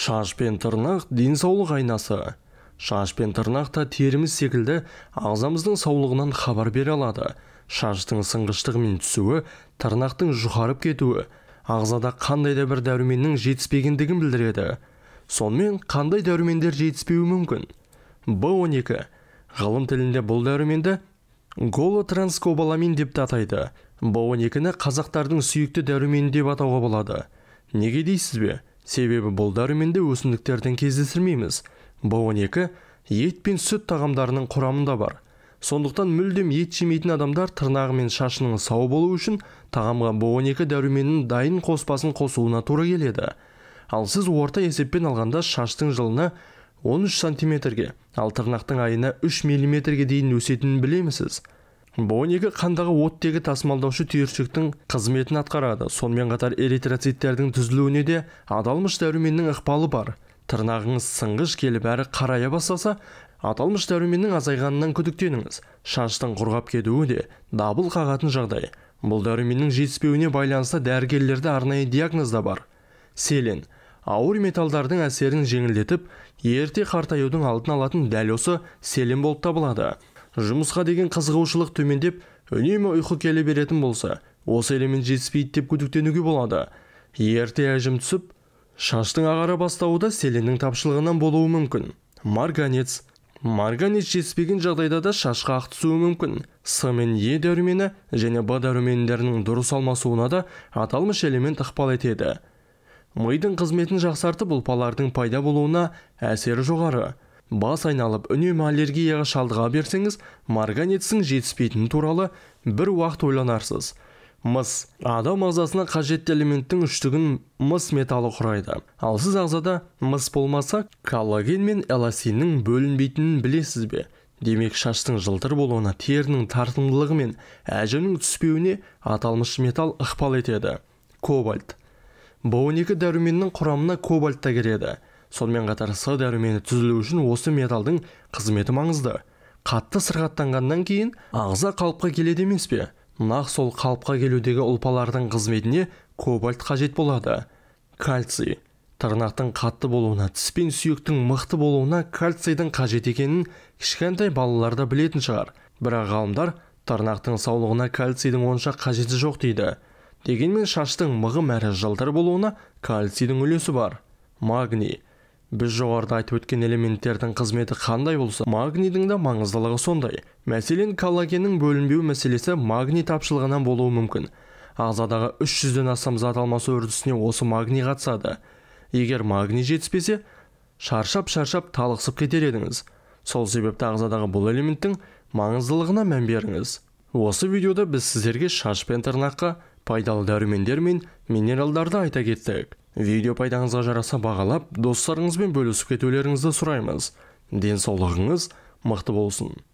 шаш пен тырнақ денсаулық айнасы шаш пен тырнақ та теріміз секілді ағзамыздың саулығынан хабар бере алады шаштың мен түсуі тырнақтың жұқарып кетуі ағзада қандай да бір дәруменнің жетіспегендігін білдіреді сонымен қандай дәрумендер жетіспеуі мүмкін б 12 ғылым тілінде бұл дәруменді голотранскобаламин деп атайды б 12 ні қазақтардың сүйікті дәрумені деп атауға болады неге дейсіз бе себебі бұл дәруменде өсімдіктерден кездестірмейміз б екі ет пен сүт тағамдарының құрамында бар сондықтан мүлдем ет жемейтін адамдар тырнағы мен шашының сау болуы үшін тағамға б екі дәруменінің дайын қоспасын қосуына тура келеді ал сіз орта есеппен алғанда шаштың жылына 13 сантиметрге ал тырнақтың айына 3 миллиметрге дейін өсетінін білемісіз Бонегі қандағы оттегі тасымалдаушы түйіршіктің қызметін атқарады сонымен қатар эритроциттердің түзілуіне де адалмыш дәруменнің ықпалы бар тырнағыңыз сыңғыш келіп әрі қарая бастаса аталмыш дәруменнің азайғанынан күдіктеніңіз шаштың құрғап кетуі де дабыл қағатын жағдай бұл дәруменнің жетіспеуіне байланысты дәрігерлерде арнайы диагноз да бар селен ауыр металдардың әсерін жеңілдетіп ерте қартаюдың алдын алатын дәл осы селен болып табылады жұмысқа деген қызығушылық төмендеп үнемі ұйқы келе беретін болса осы элемент жетіспейді деп күдіктенуге болады ерте әжім түсіп шаштың ағара бастауы да селеннің тапшылығынан болуы мүмкін марганец марганец жетіспеген жағдайда да шашқа ақ түсуі мүмкін с мен е дәрумені және б дәрумендерінің дұрыс алмасуына да аталмыш элемент ықпал етеді мидың қызметін жақсартып ұлпалардың пайда болуына әсері жоғары бас айналып үнемі аллергияға шалдыға берсеңіз марганецтің жетіспейтіні туралы бір уақыт ойланарсыз мыс адам ағзасына қажетті элементтің үштігін мыс металы құрайды ал сіз ағзада мыс болмаса коллаген мен эластиннің бөлінбейтінін білесіз бе демек шаштың жылтыр болуына терінің тартымдылығы мен әжімнің түспеуіне аталмыш металл ықпал етеді кобальт б екі дәруменнің құрамына кобальт та кіреді сонымен қатар с дәрумені түзілу үшін осы металдың қызметі маңызды қатты сырқаттанғаннан кейін ағза қалыпқа келеді емес пе нақ сол қалыпқа келудегі ұлпалардың қызметіне кобальт қажет болады кальций тырнақтың қатты болуына тіс пен сүйектің мықты болуына кальцийдің қажет екенін кішкентай балалар да білетін шығар бірақ ғалымдар тырнақтың саулығына кальцийдің онша қажеті жоқ дейді дегенмен шаштың мығым әрі жылтыр болуына кальцийдің үлесі бар магний біз жоғарыда айтып өткен элементтердің қызметі қандай болса магнийдің да маңыздылығы сондай мәселен коллагеннің бөлінбеу мәселесі магний тапшылығынан болуы мүмкін ағзадағы 300-ден астам зат алмасу үрдісіне осы магний қатысады егер магний жетіспесе шаршап шаршап талықсып кетер едіңіз сол себепті ағзадағы бұл элементтің маңыздылығына мән беріңіз осы видеода біз сіздерге шаш пен тырнаққа пайдалы дәрумендер мен минералдарды айта кеттік Видео пайдаңызға жараса бағалап, достарыңызбен бөлісіп кетулеріңізді сұраймыз. Денсаулығыңыз мықты болсын.